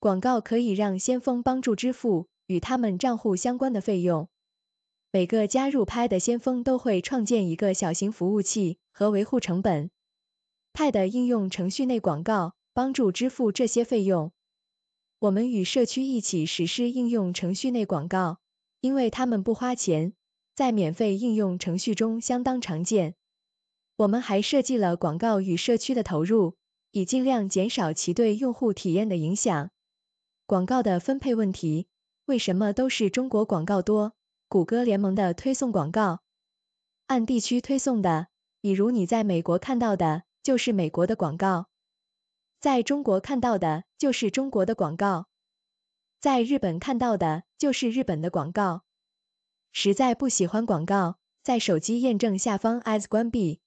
广告可以让先锋帮助支付与他们账户相关的费用。每个加入 p 的先锋都会创建一个小型服务器和维护成本。p a 的应用程序内广告帮助支付这些费用。我们与社区一起实施应用程序内广告，因为他们不花钱，在免费应用程序中相当常见。我们还设计了广告与社区的投入，以尽量减少其对用户体验的影响。广告的分配问题，为什么都是中国广告多？谷歌联盟的推送广告，按地区推送的，比如你在美国看到的就是美国的广告，在中国看到的就是中国的广告，在日本看到的就是日本的广告。实在不喜欢广告，在手机验证下方 as 关闭。